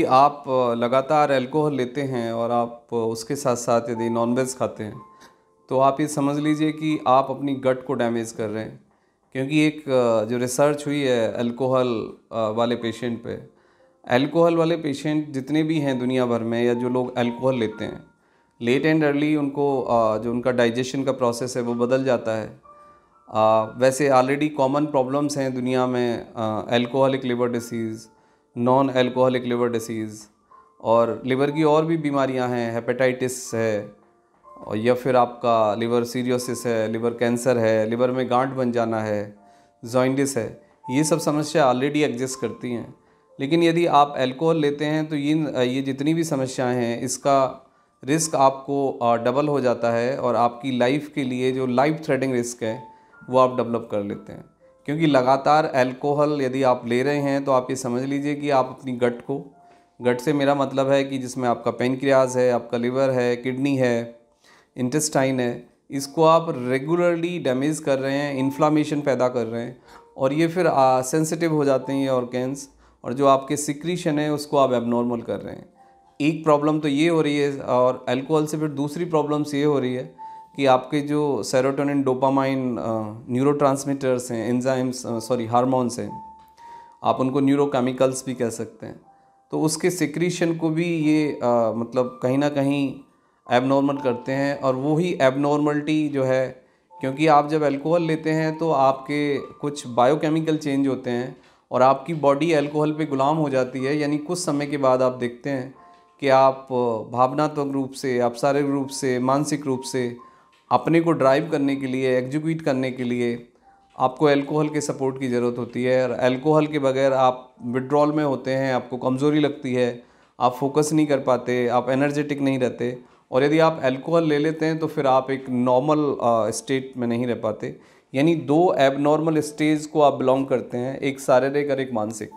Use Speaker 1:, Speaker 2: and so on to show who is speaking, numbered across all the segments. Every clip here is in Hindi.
Speaker 1: कि आप लगातार अल्कोहल लेते हैं और आप उसके साथ साथ यदि नॉनवेज खाते हैं तो आप ये समझ लीजिए कि आप अपनी गट को डैमेज कर रहे हैं क्योंकि एक जो रिसर्च हुई है अल्कोहल वाले पेशेंट पे अल्कोहल वाले पेशेंट जितने भी हैं दुनिया भर में या जो लोग अल्कोहल लेते हैं लेट एंड अर्ली उनको जो उनका डाइजेशन का प्रोसेस है वो बदल जाता है वैसे ऑलरेडी कॉमन प्रॉब्लम्स हैं दुनिया में alcoholic liver disease non alcoholic liver disease और लिवर की और भी बीमारियां हैं हेपेटाइटिस है और या फिर आपका लिवर सीरियोसिस है लिवर कैंसर है लिवर में गांठ बन जाना है जॉइंडिस है ये सब समस्या ऑलरेडी एग्जिस्ट करती हैं लेकिन यदि आप एल्कोहल लेते हैं तो ये ये जितनी भी समस्याएं हैं इसका रिस्क आपको डबल हो जाता है और आपकी लाइफ के लिए जो लाइफ थ्रेडिंग रिस्क है वो आप डेवलप कर लेते हैं क्योंकि लगातार अल्कोहल यदि आप ले रहे हैं तो आप ये समझ लीजिए कि आप अपनी गट को गट से मेरा मतलब है कि जिसमें आपका पेनक्रियाज है आपका लिवर है किडनी है इंटेस्टाइन है इसको आप रेगुलरली डैमेज कर रहे हैं इन्फ्लामेशन पैदा कर रहे हैं और ये फिर सेंसिटिव हो जाते हैं ये ऑर्गेन्स और जो आपके सिक्रीशन है उसको आप एबनॉर्मल कर रहे हैं एक प्रॉब्लम तो ये हो रही है और अल्कोहल से फिर दूसरी प्रॉब्लम्स ये हो रही है कि आपके जो सेरोटोनिन डोपामाइन न्यूरो हैं एंजाइम्स सॉरी हारमोन्स हैं आप उनको न्यूरोकेमिकल्स भी कह सकते हैं तो उसके सिक्रीशन को भी ये आ, मतलब कहीं ना कहीं एबनॉर्मल करते हैं और वो ही एबनॉर्मलिटी जो है क्योंकि आप जब अल्कोहल लेते हैं तो आपके कुछ बायोकेमिकल चेंज होते हैं और आपकी बॉडी अल्कोहल पे गुलाम हो जाती है यानी कुछ समय के बाद आप देखते हैं कि आप भावनात्मक रूप से आप शारीरिक रूप से मानसिक रूप से अपने को ड्राइव करने के लिए एग्जीक्यूट करने के लिए आपको अल्कोहल के सपोर्ट की ज़रूरत होती है और अल्कोहल के बगैर आप विड्रॉल में होते हैं आपको कमज़ोरी लगती है आप फोकस नहीं कर पाते आप एनर्जेटिक नहीं रहते और यदि आप अल्कोहल ले लेते हैं तो फिर आप एक नॉर्मल स्टेट में नहीं रह पाते यानी दो एबनॉर्मल स्टेज को आप बिलोंग करते हैं एक शारीरिक और एक मानसिक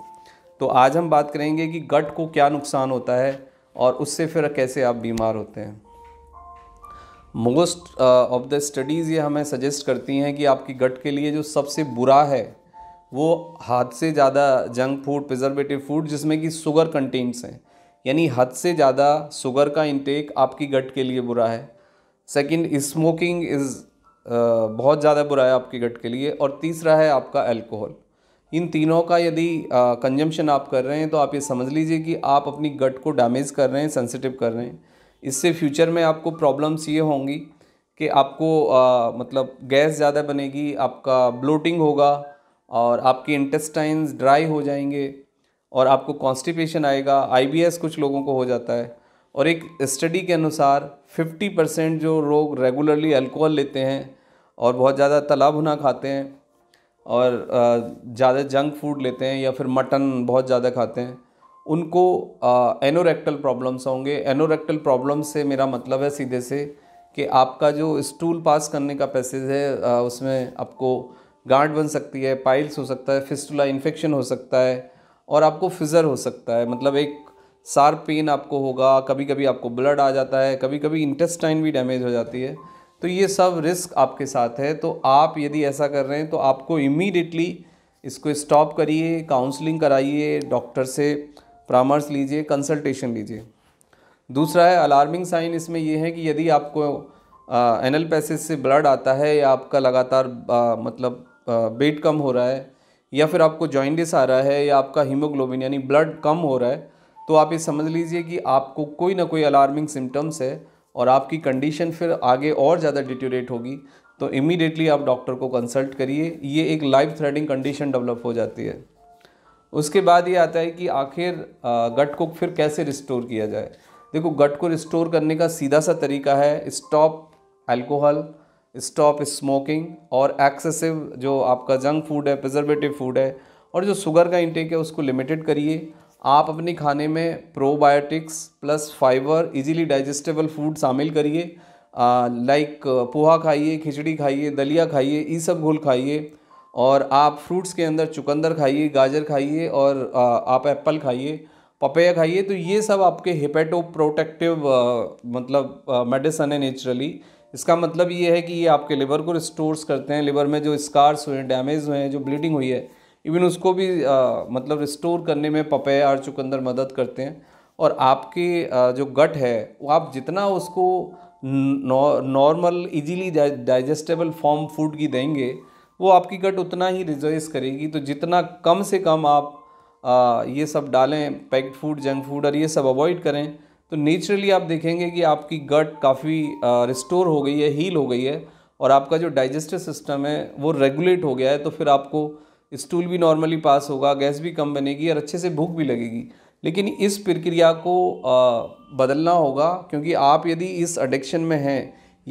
Speaker 1: तो आज हम बात करेंगे कि गट को क्या नुकसान होता है और उससे फिर कैसे आप बीमार होते हैं मोस्ट ऑफ द स्टडीज़ ये हमें सजेस्ट करती हैं कि आपकी गट के लिए जो सबसे बुरा है वो हद से ज़्यादा जंक फूड प्रिजर्वेटिव फूड जिसमें कि शुगर कंटेंट्स हैं यानी हद से ज़्यादा शुगर का इंटेक आपकी गट के लिए बुरा है सेकंड स्मोकिंग इज़ बहुत ज़्यादा बुरा है आपकी गट के लिए और तीसरा है आपका अल्कोहल इन तीनों का यदि कंजम्पशन uh, आप कर रहे हैं तो आप ये समझ लीजिए कि आप अपनी गट को डैमेज कर रहे हैं सेंसिटिव कर रहे हैं इससे फ्यूचर में आपको प्रॉब्लम्स ये होंगी कि आपको आ, मतलब गैस ज़्यादा बनेगी आपका ब्लोटिंग होगा और आपके इंटेस्टाइन्स ड्राई हो जाएंगे और आपको कॉन्स्टिपेशन आएगा आईबीएस कुछ लोगों को हो जाता है और एक स्टडी के अनुसार 50 परसेंट जो लोग रेगुलरली अल्कोहल लेते हैं और बहुत ज़्यादा तला भुना खाते हैं और ज़्यादा जंक फूड लेते हैं या फिर मटन बहुत ज़्यादा खाते हैं उनको एनोरेक्टल प्रॉब्लम्स होंगे एनोरेक्टल प्रॉब्लम से मेरा मतलब है सीधे से कि आपका जो स्टूल पास करने का पैसेज है आ, उसमें आपको गांठ बन सकती है पाइल्स हो सकता है फिस्टुला इन्फेक्शन हो सकता है और आपको फिज़र हो सकता है मतलब एक सार पेन आपको होगा कभी कभी आपको ब्लड आ जाता है कभी कभी इंटेस्टाइन भी डैमेज हो जाती है तो ये सब रिस्क आपके साथ है तो आप यदि ऐसा कर रहे हैं तो आपको इमीडिएटली इसको स्टॉप करिए काउंसलिंग कराइए डॉक्टर से परामर्श लीजिए कंसल्टेशन लीजिए दूसरा है अलार्मिंग साइन इसमें यह है कि यदि आपको एनल पैसेज से ब्लड आता है या आपका लगातार आ, मतलब वेट कम हो रहा है या फिर आपको जॉइंडिस आ रहा है या आपका हीमोग्लोबिन यानी ब्लड कम हो रहा है तो आप ये समझ लीजिए कि आपको कोई ना कोई अलार्मिंग सिम्टम्स है और आपकी कंडीशन फिर आगे और ज़्यादा डिटोरेट होगी तो इमीडिएटली आप डॉक्टर को कंसल्ट करिए ये एक लाइफ थ्रेडिंग कंडीशन डेवलप हो जाती है उसके बाद ये आता है कि आखिर गट को फिर कैसे रिस्टोर किया जाए देखो गट को रिस्टोर करने का सीधा सा तरीका है स्टॉप अल्कोहल स्टॉप स्मोकिंग और एक्सेसिव जो आपका जंक फूड है प्रिजर्वेटिव फूड है और जो शुगर का इंटेक है उसको लिमिटेड करिए आप अपने खाने में probiotics plus fibre easily digestible food शामिल करिए लाइक पोहा खाइए खिचड़ी खाइए दलिया खाइए ई सब घोल खाइए और आप फ्रूट्स के अंदर चुकंदर खाइए गाजर खाइए और आप एप्पल खाइए पपैया खाइए तो ये सब आपके हिपेटो प्रोटेक्टिव मतलब मेडिसन है नेचुरली इसका मतलब ये है कि ये आपके लिवर को रिस्टोर्स करते हैं लिवर में जो स्कार्स हुए हैं डैमेज हुए हैं जो ब्लीडिंग हुई है इवन उसको भी आ, मतलब रिस्टोर करने में पपैया और चुकंदर मदद करते हैं और आपके आ, जो गट है वो आप जितना उसको normal easily digestible form food की देंगे वो आपकी कट उतना ही रिजर्स करेगी तो जितना कम से कम आप आ, ये सब डालें पैक्ड फूड जंक फूड और ये सब अवॉइड करें तो नेचुरली आप देखेंगे कि आपकी गट काफ़ी रिस्टोर हो गई है हील हो गई है और आपका जो डाइजेस्टिव सिस्टम है वो रेगुलेट हो गया है तो फिर आपको स्टूल भी नॉर्मली पास होगा गैस भी कम बनेगी और अच्छे से भूख भी लगेगी लेकिन इस प्रक्रिया को बदलना होगा क्योंकि आप यदि इस एडिक्शन में हैं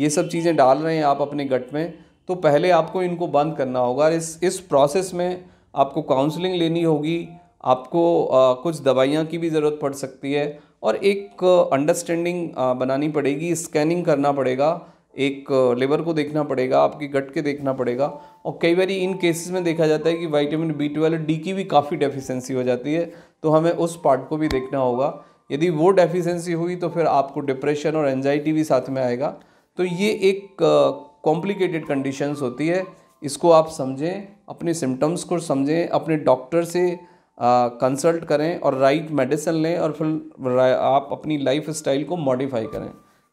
Speaker 1: ये सब चीज़ें डाल रहे हैं आप अपने गट में तो पहले आपको इनको बंद करना होगा और इस इस प्रोसेस में आपको काउंसलिंग लेनी होगी आपको आ, कुछ दवाइयाँ की भी ज़रूरत पड़ सकती है और एक अंडरस्टैंडिंग बनानी पड़ेगी स्कैनिंग करना पड़ेगा एक लिवर को देखना पड़ेगा आपकी गट के देखना पड़ेगा और कई बार इन केसेस में देखा जाता है कि वाइटामिन बी ट्वेल्व डी की भी काफ़ी डेफिशिएंसी हो जाती है तो हमें उस पार्ट को भी देखना होगा यदि वो डेफिशिएंसी हुई तो फिर आपको डिप्रेशन और एनजाइटी भी साथ में आएगा तो ये एक कॉम्प्लिकेटेड कंडीशंस होती है इसको आप समझें अपने सिम्टम्स को समझें अपने डॉक्टर से कंसल्ट करें और राइट मेडिसिन लें और फिर आप अपनी लाइफ स्टाइल को मॉडिफाई करें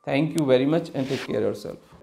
Speaker 1: thank you very much and take care your self